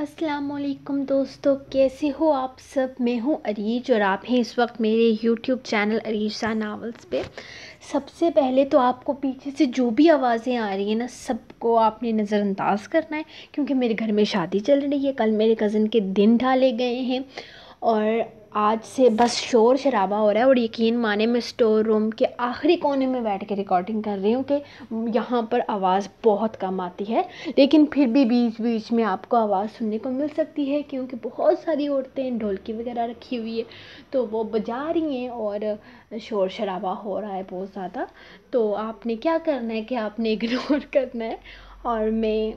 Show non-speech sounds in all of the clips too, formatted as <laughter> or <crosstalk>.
असलकम दोस्तों कैसे हो आप सब मैं हूँ अरीज और आप हैं इस वक्त मेरे यूट्यूब चैनल अरीजा नावल्स पे सबसे पहले तो आपको पीछे से जो भी आवाज़ें आ रही हैं ना सबको आपने नज़रअंदाज करना है क्योंकि मेरे घर में शादी चल रही है कल मेरे कज़न के दिन ढाले गए हैं और आज से बस शोर शराबा हो रहा है और यकीन माने मैं स्टोर रूम के आखिरी कोने में बैठ के रिकॉर्डिंग कर रही हूँ कि यहाँ पर आवाज़ बहुत कम आती है लेकिन फिर भी बीच बीच में आपको आवाज़ सुनने को मिल सकती है क्योंकि बहुत सारी औरतें ढोलकी वगैरह रखी हुई है तो वो बजा रही हैं और शोर शराबा हो रहा है बहुत ज़्यादा तो आपने क्या करना है कि आपने इग्नोर <laughs> करना है और मैं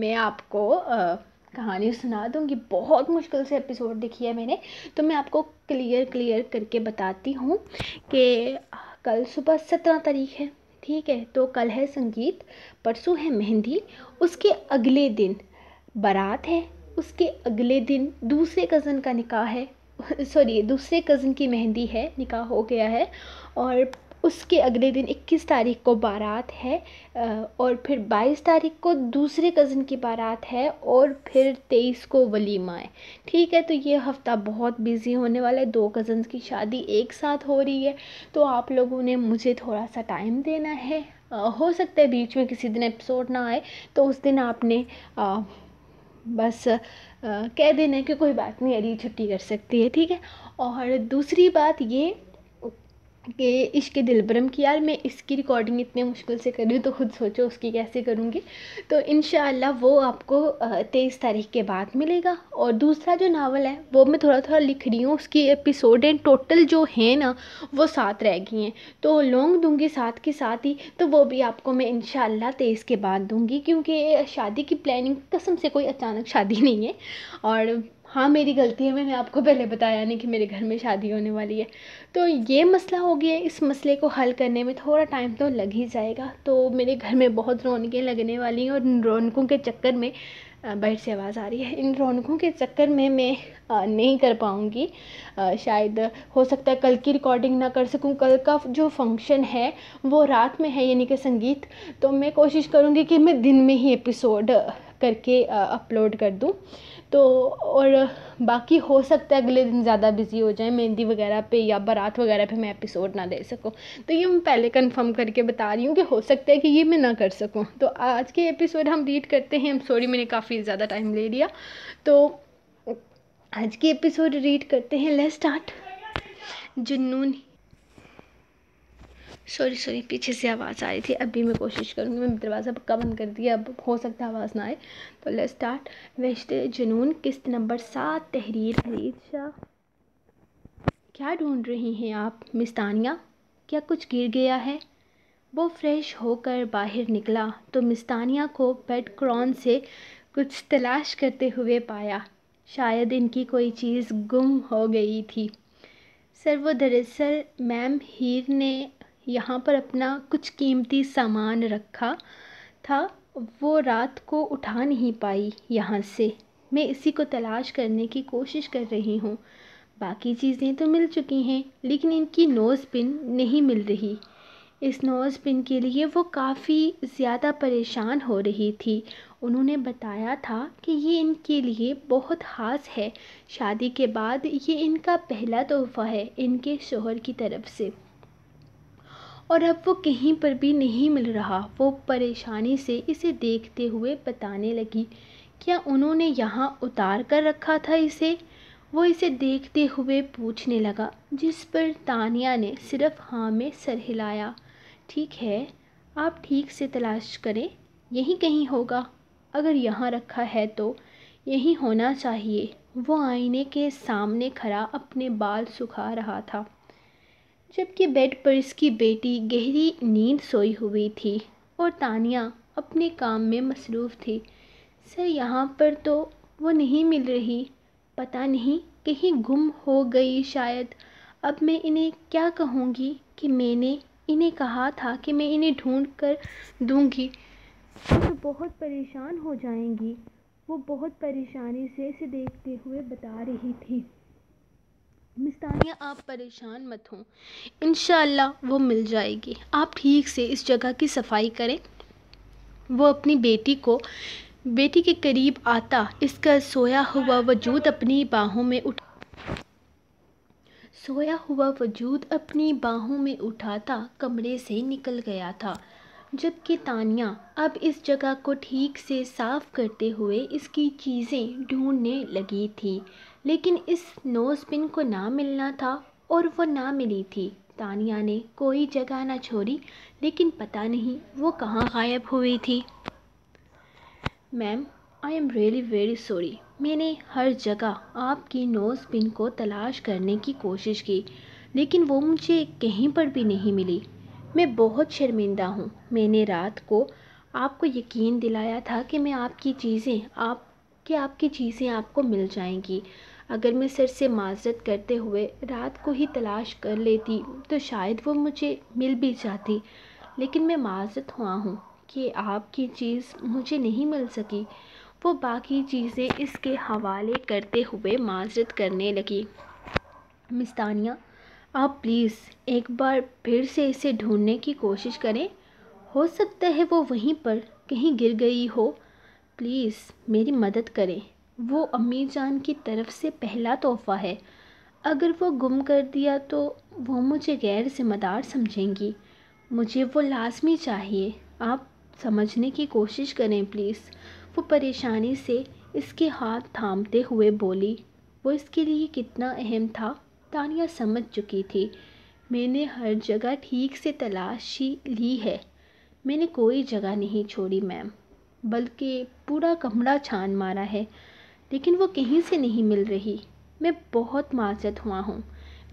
मैं आपको आ, कहानी सुना दूँगी बहुत मुश्किल से एपिसोड देखी है मैंने तो मैं आपको क्लियर क्लियर करके बताती हूँ कि कल सुबह सत्रह तारीख है ठीक है तो कल है संगीत परसों है मेहंदी उसके अगले दिन बारात है उसके अगले दिन दूसरे कज़न का निकाह है सॉरी <laughs> दूसरे कज़न की मेहंदी है निकाह हो गया है और उसके अगले दिन इक्कीस तारीख को बारात है और फिर बाईस तारीख को दूसरे कज़न की बारात है और फिर तेईस को वलीमा है ठीक है तो ये हफ़्ता बहुत बिज़ी होने वाला है दो कज़न्स की शादी एक साथ हो रही है तो आप लोगों ने मुझे थोड़ा सा टाइम देना है हो सकता है बीच में किसी दिन एपिसोड ना आए तो उस दिन आपने आ, बस आ, कह देना है कि कोई बात नहीं अली छुट्टी कर सकती है ठीक है और दूसरी बात ये कि इश्क भरम की यार मैं इसकी रिकॉर्डिंग इतने मुश्किल से करूँ तो ख़ुद सोचो उसकी कैसे करूँगी तो इन वो आपको तेईस तारीख के बाद मिलेगा और दूसरा जो नावल है वो मैं थोड़ा थोड़ा लिख रही हूँ उसकी एपिसोड एंड टोटल जो है ना वो सात रह गई हैं तो लॉन्ग दूँगी साथ के साथ ही तो वो भी आपको मैं इन तेईस के बाद दूँगी क्योंकि शादी की प्लानिंग कसम से कोई अचानक शादी नहीं है और हाँ मेरी गलती है मैंने आपको पहले बताया नहीं कि मेरे घर में शादी होने वाली है तो ये मसला हो गया इस मसले को हल करने में थोड़ा टाइम तो लग ही जाएगा तो मेरे घर में बहुत रौनकें लगने वाली हैं और इन रौनकों के चक्कर में बाहर से आवाज़ आ रही है इन रौनकों के चक्कर में मैं नहीं कर पाऊँगी शायद हो सकता है कल की रिकॉर्डिंग ना कर सकूँ कल का जो फंक्शन है वो रात में है यानी कि संगीत तो मैं कोशिश करूँगी कि मैं दिन में ही एपिसोड करके अपलोड कर दूँ तो और बाकी हो सकता है अगले दिन ज़्यादा बिज़ी हो जाए मेहंदी वगैरह पे या बारात वगैरह पे मैं एपिसोड ना दे सकूँ तो ये मैं पहले कंफर्म करके बता रही हूँ कि हो सकता है कि ये मैं ना कर सकूँ तो आज के एपिसोड हम रीड करते हैं सॉरी मैंने काफ़ी ज़्यादा टाइम ले लिया तो आज के एपिसोड रीड करते हैं लेट स्टार्ट जुनून सॉरी सॉरी पीछे से आवाज़ आ रही थी अभी मैं कोशिश करूँगी मैं दरवाज़ा पक्का बंद कर दिया अब हो सकता है आवाज़ ना आए तो ले स्टार्ट वश्त जुनून किस्त नंबर सात तहरीर फरीद शाह क्या ढूंढ रही हैं आप मिस्तानिया क्या कुछ गिर गया है वो फ्रेश होकर बाहर निकला तो मिस्तानिया को बेड क्रॉन से कुछ तलाश करते हुए पाया शायद इनकी कोई चीज़ गुम हो गई थी सर वो दरअसल मैम हीर ने यहाँ पर अपना कुछ कीमती सामान रखा था वो रात को उठा नहीं पाई यहाँ से मैं इसी को तलाश करने की कोशिश कर रही हूँ बाकी चीज़ें तो मिल चुकी हैं लेकिन इनकी नोज़ पिन नहीं मिल रही इस नोज़ पिन के लिए वो काफ़ी ज़्यादा परेशान हो रही थी उन्होंने बताया था कि ये इनके लिए बहुत ख़ास है शादी के बाद ये इनका पहला तोहफ़ा है इनके शोहर की तरफ से और अब वो कहीं पर भी नहीं मिल रहा वो परेशानी से इसे देखते हुए बताने लगी क्या उन्होंने यहाँ उतार कर रखा था इसे वो इसे देखते हुए पूछने लगा जिस पर तानिया ने सिर्फ हाँ में सर हिलाया ठीक है आप ठीक से तलाश करें यहीं कहीं होगा अगर यहाँ रखा है तो यहीं होना चाहिए वो आईने के सामने खड़ा अपने बाल सुखा रहा था जबकि बेड पर इसकी बेटी गहरी नींद सोई हुई थी और तानिया अपने काम में मसरूफ़ थी सर यहाँ पर तो वो नहीं मिल रही पता नहीं कहीं गुम हो गई शायद अब मैं इन्हें क्या कहूँगी कि मैंने इन्हें कहा था कि मैं इन्हें ढूंढ कर दूँगी तो बहुत परेशान हो जाएंगी वो बहुत परेशानी से इसे देखते हुए बता रही थी मिसतानिया आप परेशान मत हों इन वो मिल जाएगी आप ठीक से इस जगह की सफाई करें वो अपनी बेटी को बेटी के करीब आता इसका सोया हुआ वजूद अपनी बाहों में उठ सोया हुआ वजूद अपनी बाहों में उठाता कमरे से निकल गया था जबकि तानिया अब इस जगह को ठीक से साफ करते हुए इसकी चीज़ें ढूंढने लगी थी लेकिन इस नोज़ पिन को ना मिलना था और वो ना मिली थी तानिया ने कोई जगह ना छोड़ी लेकिन पता नहीं वो कहाँ गायब हुई थी ma'am I am really very sorry मैंने हर जगह आपकी नोज़ पिन को तलाश करने की कोशिश की लेकिन वो मुझे कहीं पर भी नहीं मिली मैं बहुत शर्मिंदा हूँ मैंने रात को आपको यकीन दिलाया था कि मैं आपकी चीज़ें आप कि आपकी चीज़ें आपको मिल जाएंगी अगर मैं सर से माजरत करते हुए रात को ही तलाश कर लेती तो शायद वो मुझे मिल भी जाती लेकिन मैं माजरत हुआ हूँ कि आपकी चीज़ मुझे नहीं मिल सकी वो बाकी चीज़ें इसके हवाले करते हुए माजरत करने लगी मिस्तानिया आप प्लीज़ एक बार फिर से इसे ढूंढने की कोशिश करें हो सकता है वो वहीं पर कहीं गिर गई हो प्लीज़ मेरी मदद करें वो अम्मी जान की तरफ से पहला तोहफ़ा है अगर वो गुम कर दिया तो वो मुझे गैर ज़िम्मेदार समझेंगी मुझे वो लाजमी चाहिए आप समझने की कोशिश करें प्लीज़ वो परेशानी से इसके हाथ थामते हुए बोली वो इसके लिए कितना अहम था तानिया समझ चुकी थी मैंने हर जगह ठीक से तलाशी ली है मैंने कोई जगह नहीं छोड़ी मैम बल्कि पूरा कमरा छान मारा है लेकिन वो कहीं से नहीं मिल रही मैं बहुत माजत हुआ हूँ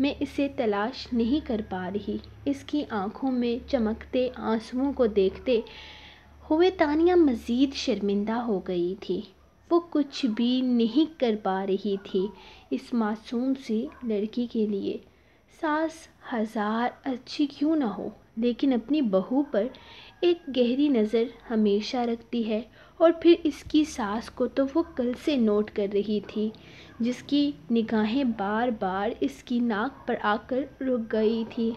मैं इसे तलाश नहीं कर पा रही इसकी आंखों में चमकते आंसुओं को देखते हुए तानिया मज़ीद शर्मिंदा हो गई थी वो कुछ भी नहीं कर पा रही थी इस मासूम से लड़की के लिए सास हज़ार अच्छी क्यों ना हो लेकिन अपनी बहू पर एक गहरी नज़र हमेशा रखती है और फिर इसकी सास को तो वो कल से नोट कर रही थी जिसकी निगाहें बार बार इसकी नाक पर आकर रुक गई थी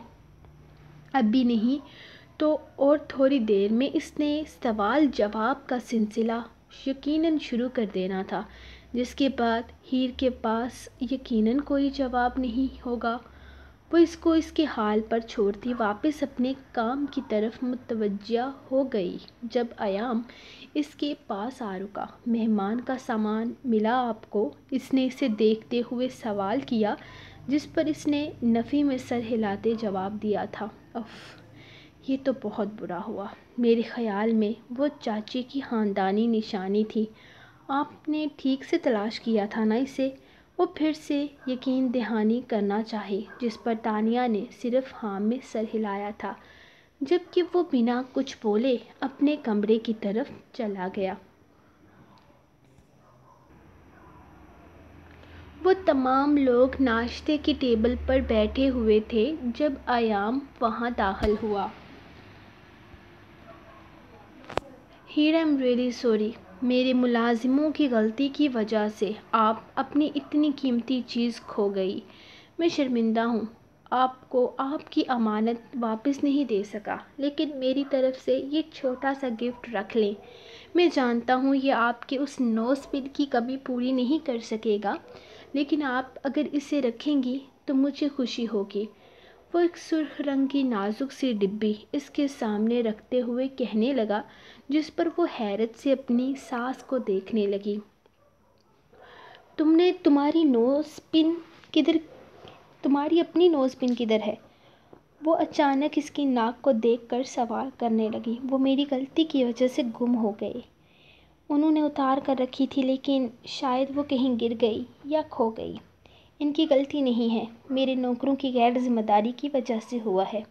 अभी नहीं तो और थोड़ी देर में इसने सवाल जवाब का सिलसिला यकीनन शुरू कर देना था जिसके बाद हीर के पास यकीनन कोई जवाब नहीं होगा वो इसको इसके हाल पर छोड़ती वापस अपने काम की तरफ मुतवजह हो गई जब आयाम इसके पास आ रुका मेहमान का सामान मिला आपको इसने इसे देखते हुए सवाल किया जिस पर इसने नफ़ी में सर हिलाते जवाब दिया था अफ़ ये तो बहुत बुरा हुआ मेरे ख़याल में वो चाची की ख़ानदानी निशानी थी आपने ठीक से तलाश किया था ना इसे वो फिर से यकीन दहानी करना चाहे जिस पर तानिया ने सिर्फ हाँ में सर हिलाया था जबकि वो बिना कुछ बोले अपने कमरे की तरफ चला गया वो तमाम लोग नाश्ते की टेबल पर बैठे हुए थे जब आयाम वहाँ दाखिल हुआ Heer I am really sorry मेरे मुलाजिमों की गलती की वजह से आप अपनी इतनी कीमती चीज़ खो गई मैं शर्मिंदा हूँ आपको आपकी अमानत वापस नहीं दे सका लेकिन मेरी तरफ़ से ये छोटा सा गिफ्ट रख लें मैं जानता हूँ ये आपके उस नोस पिल की कमी पूरी नहीं कर सकेगा लेकिन आप अगर इसे रखेंगी तो मुझे खुशी होगी वो एक सुर्ख रंग की नाजुक सी डिब्बी इसके सामने रखते हुए कहने लगा जिस पर वो हैरत से अपनी सास को देखने लगी तुमने तुम्हारी नोज़ पिन किधर तुम्हारी अपनी नोज़ पिन किधर है वो अचानक इसकी नाक को देखकर सवाल करने लगी वो मेरी गलती की वजह से गुम हो गई उन्होंने उतार कर रखी थी लेकिन शायद वो कहीं गिर गई या खो गई इनकी गलती नहीं है मेरे नौकरों की गैर ज़िम्मेदारी की वजह से हुआ है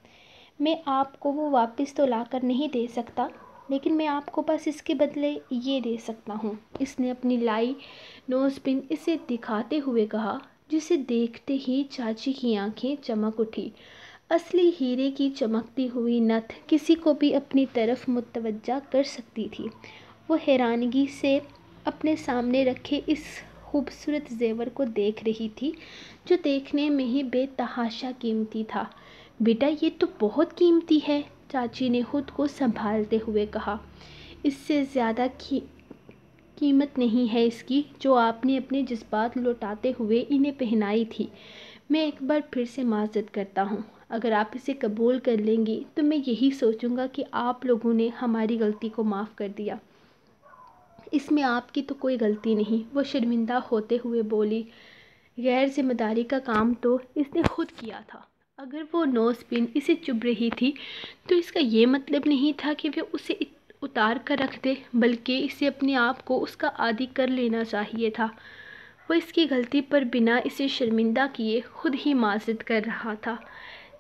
मैं आपको वो वापस तो ला कर नहीं दे सकता लेकिन मैं आपको बस इसके बदले ये दे सकता हूँ इसने अपनी लाई नोज पिन इसे दिखाते हुए कहा जिसे देखते ही चाची की आंखें चमक उठी असली हीरे की चमकती हुई नथ किसी को भी अपनी तरफ मुतवजा कर सकती थी वो हैरानगी से अपने सामने रखे इस खूबसूरत जेवर को देख रही थी जो देखने में ही बेतहाशा कीमती था बेटा ये तो बहुत कीमती है चाची ने खुद को संभालते हुए कहा इससे ज़्यादा की कीमत नहीं है इसकी जो आपने अपने जज्बात लौटाते हुए इन्हें पहनाई थी मैं एक बार फिर से माजत करता हूँ अगर आप इसे कबूल कर लेंगी तो मैं यही सोचूंगा कि आप लोगों ने हमारी गलती को माफ़ कर दिया इसमें आपकी तो कोई गलती नहीं वो शर्मिंदा होते हुए बोली गैर ज़िम्मेदारी का काम तो इसने खुद किया था अगर वो नोज़ पिन इसे चुभ रही थी तो इसका ये मतलब नहीं था कि वे उसे उतार कर रख दे बल्कि इसे अपने आप को उसका आदि कर लेना चाहिए था वो इसकी गलती पर बिना इसे शर्मिंदा किए खुद ही माजत कर रहा था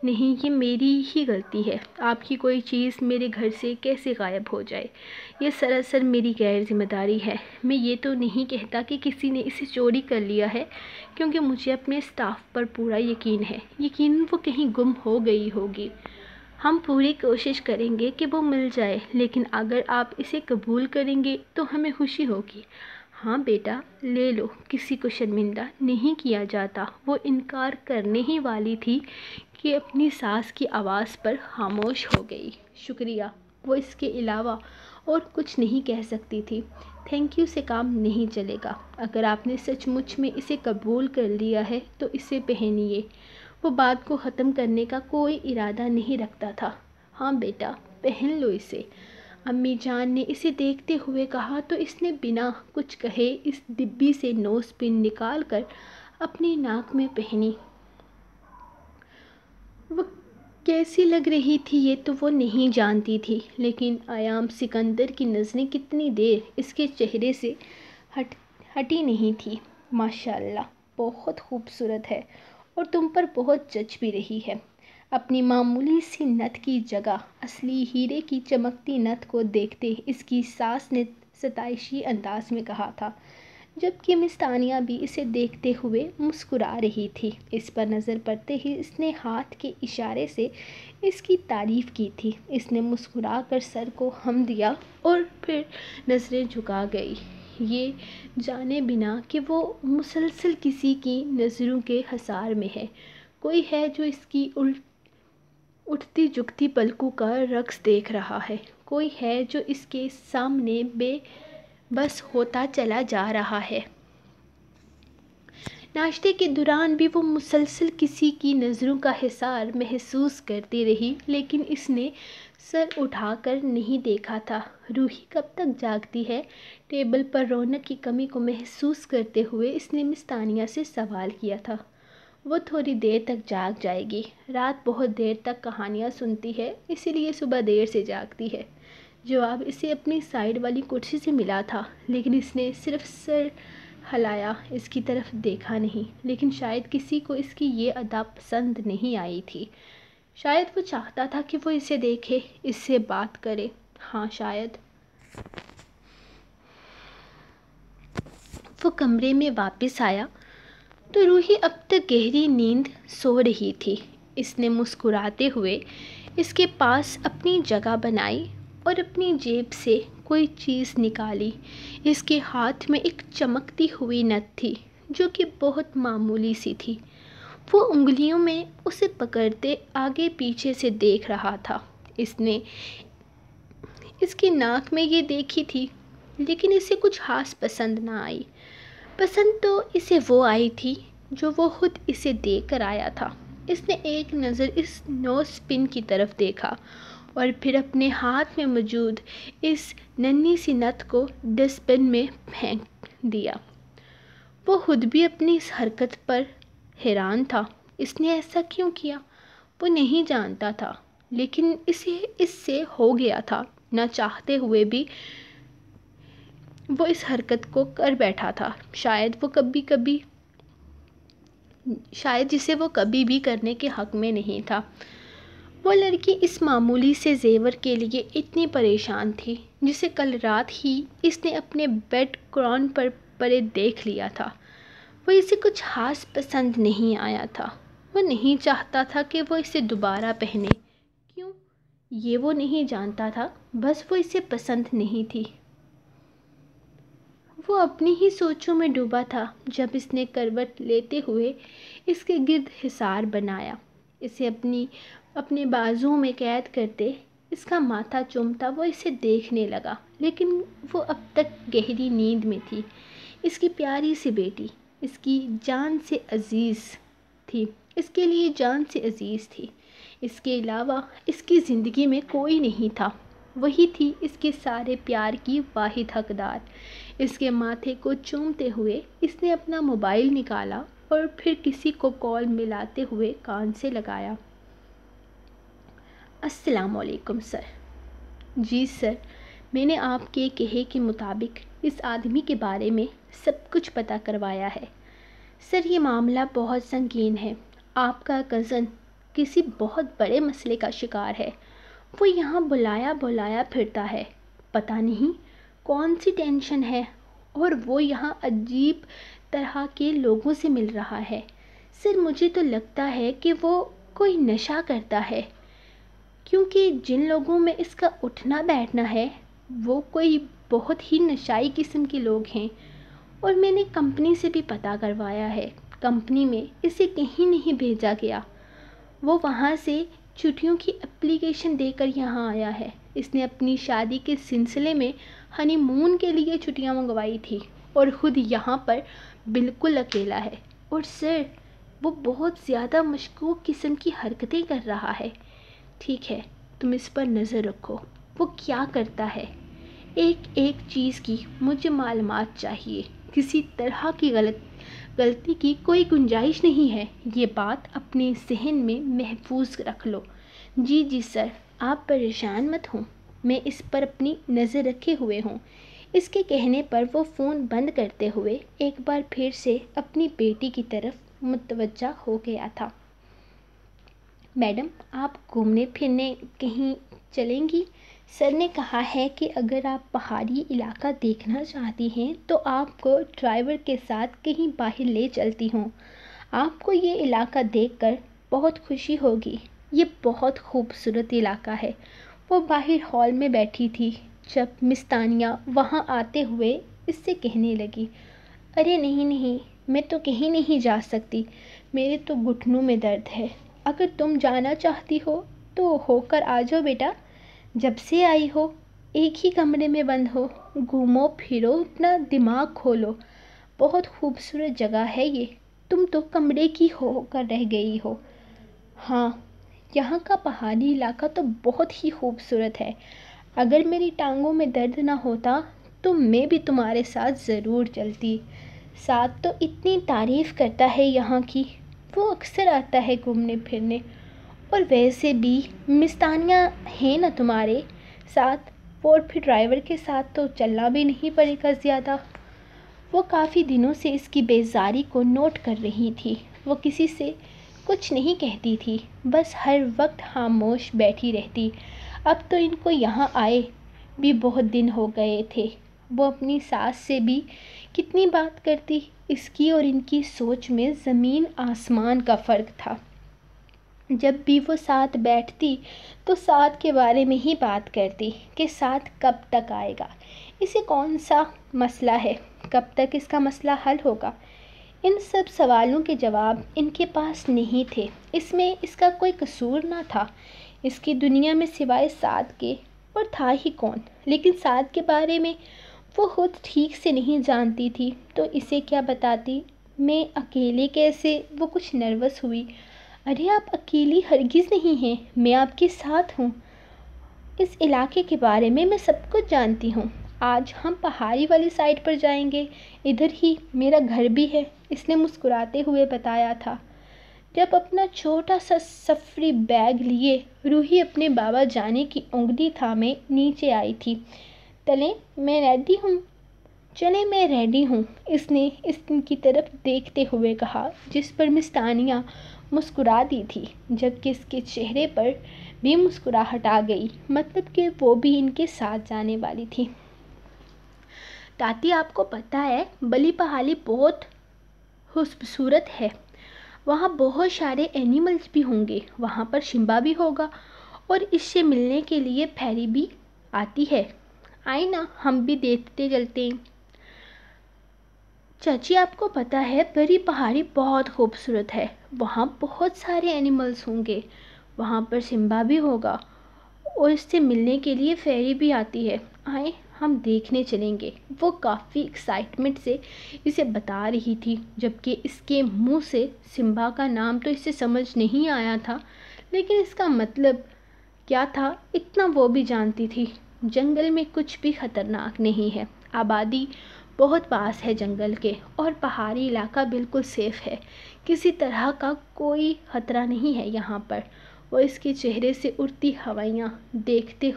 नहीं ये मेरी ही गलती है आपकी कोई चीज़ मेरे घर से कैसे गायब हो जाए ये सरासर मेरी गैर जिम्मेदारी है मैं ये तो नहीं कहता कि किसी ने इसे चोरी कर लिया है क्योंकि मुझे अपने स्टाफ पर पूरा यकीन है यकीन वो कहीं गुम हो गई होगी हम पूरी कोशिश करेंगे कि वो मिल जाए लेकिन अगर आप इसे कबूल करेंगे तो हमें खुशी होगी हाँ बेटा ले लो किसी को शर्मिंदा नहीं किया जाता वो इनकार करने ही वाली थी कि अपनी सास की आवाज़ पर खामोश हो गई शुक्रिया वो इसके अलावा और कुछ नहीं कह सकती थी थैंक यू से काम नहीं चलेगा अगर आपने सचमुच में इसे कबूल कर लिया है तो इसे पहनिए वो बात को ख़त्म करने का कोई इरादा नहीं रखता था हाँ बेटा पहन लो इसे अम्मी जान ने इसे देखते हुए कहा तो इसने बिना कुछ कहे इस डिब्बी से नोज़ पिन निकाल कर अपनी नाक में पहनी वो कैसी लग रही थी ये तो वो नहीं जानती थी लेकिन आयाम सिकंदर की नज़रें कितनी देर इसके चेहरे से हट हटी नहीं थी माशाल्लाह बहुत खूबसूरत है और तुम पर बहुत जच भी रही है अपनी मामूली सी नथ की जगह असली हीरे की चमकती नत को देखते इसकी सास ने सताइशी अंदाज में कहा था जबकि मिस्तानिया भी इसे देखते हुए मुस्कुरा रही थी इस पर नज़र पड़ते ही इसने हाथ के इशारे से इसकी तारीफ़ की थी इसने मुस्कुरा कर सर को हम दिया और फिर नज़रें झुका गई ये जाने बिना कि वो मुसलसल किसी की नज़रों के हसार में है कोई है जो इसकी उल्ट उठती झुकती पलकों का रक्स देख रहा है कोई है जो इसके सामने बे बस होता चला जा रहा है नाश्ते के दौरान भी वो मुसलसल किसी की नज़रों का हिसार महसूस करती रही लेकिन इसने सर उठाकर नहीं देखा था रूही कब तक जागती है टेबल पर रौनक की कमी को महसूस करते हुए इसने मिस्तानिया से सवाल किया था वो थोड़ी देर तक जाग जाएगी रात बहुत देर तक कहानियाँ सुनती है इसीलिए सुबह देर से जागती है जवाब इसे अपनी साइड वाली कुर्सी से मिला था लेकिन इसने सिर्फ सर हलाया इसकी तरफ देखा नहीं लेकिन शायद किसी को इसकी ये अदा पसंद नहीं आई थी शायद वो चाहता था कि वो इसे देखे इससे बात करे हाँ शायद वो कमरे में वापस आया तो रूही अब तक गहरी नींद सो रही थी इसने मुस्कुराते हुए इसके पास अपनी जगह बनाई और अपनी जेब से कोई चीज़ निकाली इसके हाथ में एक चमकती हुई नथ थी जो कि बहुत मामूली सी थी वो उंगलियों में उसे पकड़ते आगे पीछे से देख रहा था इसने इसकी नाक में ये देखी थी लेकिन इसे कुछ खास पसंद ना आई पसंद तो इसे वो आई थी जो वो खुद इसे देख कर आया था इसने एक नज़र इस नो स्पिन की तरफ देखा और फिर अपने हाथ में मौजूद इस नन्ही सी नत को डस्टबिन में फेंक दिया वो खुद भी अपनी इस हरकत पर हैरान था इसने ऐसा क्यों किया वो नहीं जानता था लेकिन इसे इससे हो गया था ना चाहते हुए भी वो इस हरकत को कर बैठा था शायद वो कभी कभी शायद जिसे वो कभी भी करने के हक में नहीं था वो लड़की इस मामूली से जेवर के लिए इतनी परेशान थी जिसे कल रात ही इसने अपने बेड क्रॉन पर परे देख लिया था वो इसे कुछ खास पसंद नहीं आया था वो नहीं चाहता था कि वो इसे दोबारा पहने क्यों ये वो नहीं जानता था बस वो इसे पसंद नहीं थी वो अपनी ही सोचों में डूबा था जब इसने करवट लेते हुए इसके गिरद हिसार बनाया इसे अपनी अपने बाजुओं में कैद करते इसका माथा चूमता वो इसे देखने लगा लेकिन वो अब तक गहरी नींद में थी इसकी प्यारी सी बेटी इसकी जान से अजीज़ थी इसके लिए जान से अजीज़ थी इसके अलावा इसकी ज़िंदगी में कोई नहीं था वही थी इसके सारे प्यार की वाहिद हकदार इसके माथे को चूमते हुए इसने अपना मोबाइल निकाला और फिर किसी को कॉल मिलाते हुए कान से लगाया अस्सलाम वालेकुम सर जी सर मैंने आपके कहे के मुताबिक इस आदमी के बारे में सब कुछ पता करवाया है सर ये मामला बहुत संगीन है आपका कज़न किसी बहुत बड़े मसले का शिकार है वो यहाँ बुलाया बुलाया फिरता है पता नहीं कौन सी टेंशन है और वो यहाँ अजीब तरह के लोगों से मिल रहा है सर मुझे तो लगता है कि वो कोई नशा करता है क्योंकि जिन लोगों में इसका उठना बैठना है वो कोई बहुत ही नशाई किस्म के लोग हैं और मैंने कंपनी से भी पता करवाया है कंपनी में इसे कहीं नहीं भेजा गया वो वहाँ से छुट्टियों की एप्लीकेशन देकर यहाँ आया है इसने अपनी शादी के सिलसिले में हनीमून के लिए छुट्टियाँ मंगवाई थी और ख़ुद यहाँ पर बिल्कुल अकेला है और सर वो बहुत ज़्यादा मशकूक किस्म की हरकतें कर रहा है ठीक है तुम इस पर नज़र रखो वो क्या करता है एक एक चीज़ की मुझे मालूम चाहिए किसी तरह की गलत गलती की कोई गुंजाइश नहीं है ये बात अपने जहन में महफूज रख लो जी जी सर आप परेशान मत हों मैं इस पर अपनी नज़र रखे हुए हूँ इसके कहने पर वो फ़ोन बंद करते हुए एक बार फिर से अपनी बेटी की तरफ मुतवजा हो गया था मैडम आप घूमने फिरने कहीं चलेंगी सर ने कहा है कि अगर आप पहाड़ी इलाका देखना चाहती हैं तो आपको ड्राइवर के साथ कहीं बाहर ले चलती हूँ आपको ये इलाका देखकर बहुत खुशी होगी ये बहुत खूबसूरत इलाका है वो बाहर हॉल में बैठी थी जब मिस्तानिया वहाँ आते हुए इससे कहने लगी अरे नहीं नहीं मैं तो कहीं नहीं जा सकती मेरे तो घुटनों में दर्द है अगर तुम जाना चाहती हो तो होकर आ जाओ बेटा जब से आई हो एक ही कमरे में बंद हो घूमो फिरो अपना दिमाग खोलो बहुत खूबसूरत जगह है ये तुम तो कमरे की होकर रह गई हो हाँ यहाँ का पहाड़ी इलाका तो बहुत ही खूबसूरत है अगर मेरी टांगों में दर्द ना होता तो मैं भी तुम्हारे साथ ज़रूर चलती साथ तो इतनी तारीफ़ करता है यहाँ की वो अक्सर आता है घूमने फिरने और वैसे भी मिस्तानियाँ हैं ना तुम्हारे साथ और फिर ड्राइवर के साथ तो चलना भी नहीं पड़ेगा ज़्यादा वो काफ़ी दिनों से इसकी बेजारी को नोट कर रही थी वो किसी से कुछ नहीं कहती थी बस हर वक्त खामोश बैठी रहती अब तो इनको यहाँ आए भी बहुत दिन हो गए थे वो अपनी सास से भी कितनी बात करती इसकी और इनकी सोच में ज़मीन आसमान का फ़र्क था जब भी वो साथ बैठती तो साथ के बारे में ही बात करती कि साथ कब तक आएगा इसे कौन सा मसला है कब तक इसका मसला हल होगा इन सब सवालों के जवाब इनके पास नहीं थे इसमें इसका कोई कसूर ना था इसकी दुनिया में सिवाय साथ के और था ही कौन लेकिन साथ के बारे में वो ख़ुद ठीक से नहीं जानती थी तो इसे क्या बताती मैं अकेले कैसे वो कुछ नर्वस हुई अरे आप अकेली हरगिज़ नहीं हैं मैं आपके साथ हूँ इस इलाके के बारे में मैं सब कुछ जानती हूँ आज हम पहाड़ी वाली साइड पर जाएंगे इधर ही मेरा घर भी है इसने मुस्कुराते हुए बताया था जब अपना छोटा सा सफरी बैग लिए रूही अपने बाबा जाने की उंगली थामे नीचे आई थी तले मैं रेडी हूँ चले मैं रेडी हूँ इसने इसकी तरफ देखते हुए कहा जिस पर मिस्तानिया मुस्कुरा दी थी जबकि इसके चेहरे पर भी मुस्कुराहट आ गई मतलब कि वो भी इनके साथ जाने वाली थी ताती आपको पता है बली पहाड़ी बहुत खूबसूरत है वहाँ बहुत सारे एनिमल्स भी होंगे वहाँ पर शिम्बा भी होगा और इससे मिलने के लिए फैरी भी आती है आए ना हम भी देखते चलते चाची आपको पता है परी पहाड़ी बहुत खूबसूरत है वहाँ बहुत सारे एनिमल्स होंगे वहाँ पर सिम्बा भी होगा और इससे मिलने के लिए फेरी भी आती है आए हम देखने चलेंगे वो काफ़ी एक्साइटमेंट से इसे बता रही थी जबकि इसके मुंह से सिम्बा का नाम तो इसे समझ नहीं आया था लेकिन इसका मतलब क्या था इतना वो भी जानती थी जंगल में कुछ भी ख़तरनाक नहीं है आबादी बहुत पास है जंगल के और पहाड़ी इलाका बिल्कुल सेफ़ है किसी तरह का कोई ख़तरा नहीं है यहाँ पर वो इसके चेहरे से उड़ती हवाइयाँ देखते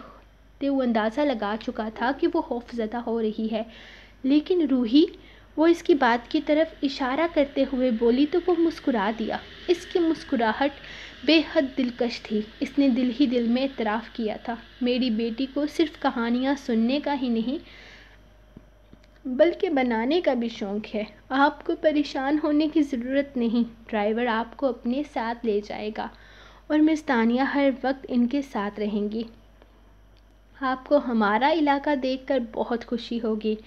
ते वो अंदाज़ा लगा चुका था कि वो खौफजदा हो रही है लेकिन रूही वो इसकी बात की तरफ इशारा करते हुए बोली तो वो मुस्कुरा दिया इसकी मुस्कुराहट बेहद दिलकश थी इसने दिल ही दिल में इतराफ़ किया था मेरी बेटी को सिर्फ कहानियाँ सुनने का ही नहीं बल्कि बनाने का भी शौक़ है आपको परेशान होने की ज़रूरत नहीं ड्राइवर आपको अपने साथ ले जाएगा और मिस्तानिया हर वक्त इनके साथ रहेंगी आपको हमारा इलाका देखकर बहुत खुशी होगी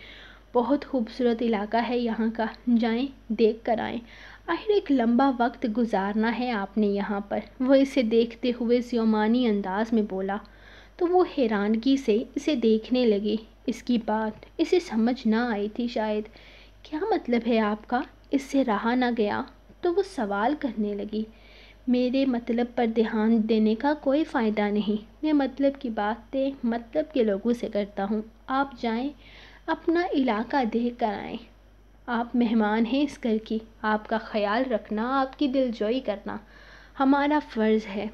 बहुत खूबसूरत इलाका है यहाँ का जाएं देख कर आएँ आखिर एक लंबा वक्त गुजारना है आपने यहाँ पर वह इसे देखते हुए ज्योमानी अंदाज में बोला तो वो हैरानगी से इसे देखने लगी इसकी बात इसे समझ ना आई थी शायद क्या मतलब है आपका इससे रहा ना गया तो वो सवाल करने लगी मेरे मतलब पर ध्यान देने का कोई फ़ायदा नहीं मैं मतलब की बातें मतलब के लोगों से करता हूँ आप जाएं अपना इलाका देख कर आएँ आप मेहमान हैं इस घर की आपका ख्याल रखना आपकी दिलजोई करना हमारा फ़र्ज़ है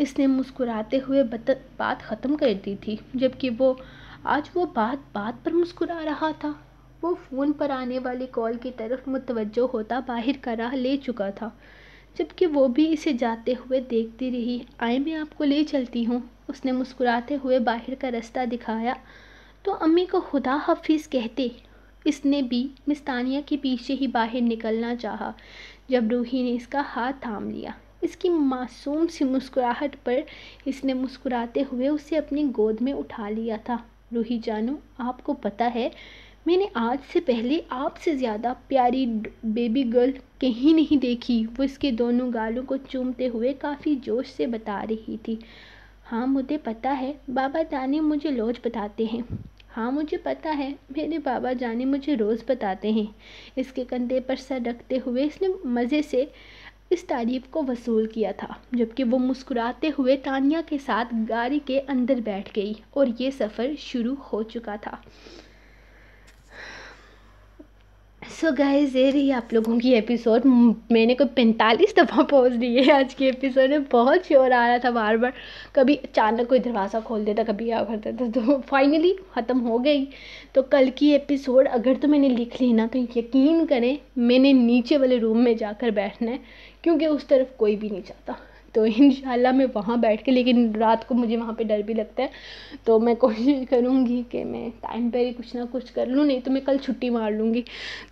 इसने मुस्कुराते हुए बत बात ख़त्म कर दी थी जबकि वो आज वो बात बात पर मुस्कुरा रहा था वो फ़ोन पर आने वाली कॉल की तरफ मुतवजो होता बाहर का राह ले चुका था जबकि वो भी इसे जाते हुए देखती रही आए मैं आपको ले चलती हूँ उसने मुस्कुराते हुए बाहर का रास्ता दिखाया तो अम्मी को खुदा हाफिज़ कहते इसने भी मिस्तानिया के पीछे ही बाहर निकलना चाहा जब रूही ने इसका हाथ थाम लिया इसकी मासूम सी मुस्कुराहट पर इसने मुस्कुराते हुए उसे अपनी गोद में उठा लिया था रूही जानू आपको पता है मैंने आज से पहले आपसे ज़्यादा प्यारी बेबी गर्ल कहीं नहीं देखी वो इसके दोनों गालों को चूमते हुए काफ़ी जोश से बता रही थी हाँ मुझे पता है बाबा दानी मुझे लोज बताते हैं हाँ मुझे पता है मेरे बाबा जाने मुझे रोज़ बताते हैं इसके कंधे पर सर रखते हुए इसने मज़े से इस तारीफ़ को वसूल किया था जबकि वो मुस्कुराते हुए तानिया के साथ गाड़ी के अंदर बैठ गई और ये सफ़र शुरू हो चुका था सो गाइज ये रही आप लोगों की एपिसोड मैंने कोई पैंतालीस दफ़ा पहुँच दिए है आज की एपिसोड में बहुत शोर आ रहा था बार बार कभी अचानक कोई दरवाज़ा खोल देता कभी क्या करता था तो फाइनली ख़त्म हो गई तो कल की एपिसोड अगर तो मैंने लिख ली ना तो यकीन करें मैंने नीचे वाले रूम में जाकर बैठना है क्योंकि उस तरफ कोई भी नहीं जाता तो इन मैं वहाँ बैठ के लेकिन रात को मुझे वहाँ पे डर भी लगता है तो मैं कोशिश करूँगी कि मैं टाइम पर ही कुछ ना कुछ कर लूँ नहीं तो मैं कल छुट्टी मार लूँगी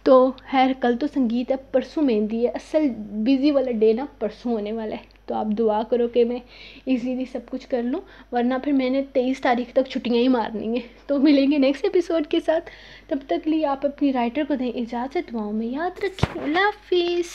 तो खैर कल तो संगीत है परसों मेहंदी है असल बिज़ी वाला डे ना परसों होने वाला है तो आप दुआ करो कि मैं इजीली सब कुछ कर लूँ वरना फिर मैंने तेईस तारीख तक छुट्टियाँ ही मारनी हैं तो मिलेंगे नेक्स्ट एपिसोड के साथ तब तक लिए आप अपनी राइटर को दें इजाज़त दुआओं में याद रखें अल्लाह हाफिज़